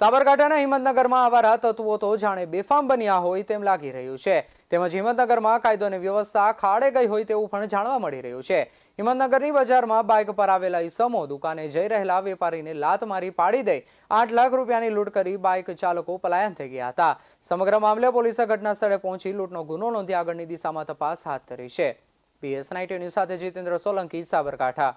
સાબરકાંઠાના હિંમતનગરમાં આવા રાહ તત્વો તો જાણે બેફામ બન્યા હોય તેમ લાગી રહ્યું છે તેમજ હિંમતનગરમાં કાયદો અને વ્યવસ્થા ખાડે ગઈ હોય તેવું પણ જાણવા મળી રહ્યું છે હિંમતનગરની બજારમાં બાઇક પર આવેલા ઈસમો દુકાને જઈ રહેલા વેપારીને લાત મારી પાડી દઈ આઠ લાખ રૂપિયાની લૂંટ કરી બાઇક ચાલકો પલાયન થઈ ગયા હતા સમગ્ર મામલે પોલીસે ઘટના સ્થળે પહોંચી લૂંટનો ગુનો નોંધી આગળની દિશામાં તપાસ હાથ ધરી છે પીએસ નાઇટી ન્યૂઝ સાથે જીતેન્દ્ર સોલંકી સાબરકાંઠા